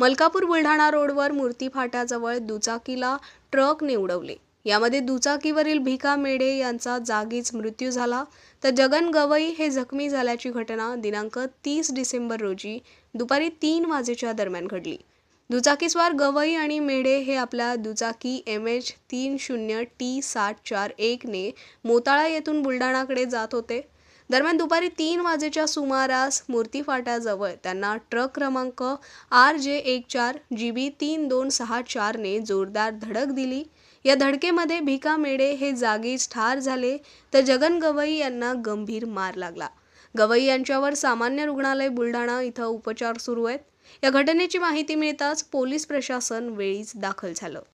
मलकापूर बुलढाणा रोडवर मूर्ती फाट्याजवळ दुचाकीला ट्रक उडवले यामध्ये दुचाकीवरील भिका मेडे यांचा जागीच मृत्यू झाला तर जगन गवई हे जखमी झाल्याची घटना दिनांक तीस डिसेंबर रोजी दुपारी तीन वाजेच्या दरम्यान घडली दुचाकीस्वार गवई आणि मेढे हे आपल्या दुचाकी एम एच तीन शून्य टी सात चार एकने मोताळा येथून बुलढाणाकडे जात होते दरम्यान दुपारी तीन वाजेच्या सुमारास मूर्ती फाट्याजवळ त्यांना ट्रक क्रमांक आर जे एक चार जी बी तीन दोन सहा चारने जोरदार धडक दिली या धडकेमध्ये भिका मेडे हे जागीच ठार झाले तर जगन गवई यांना गंभीर मार लागला गवई यांच्यावर सामान्य रुग्णालय बुलढाणा इथं उपचार सुरू आहेत या घटनेची माहिती मिळताच पोलीस प्रशासन वेळीच दाखल झालं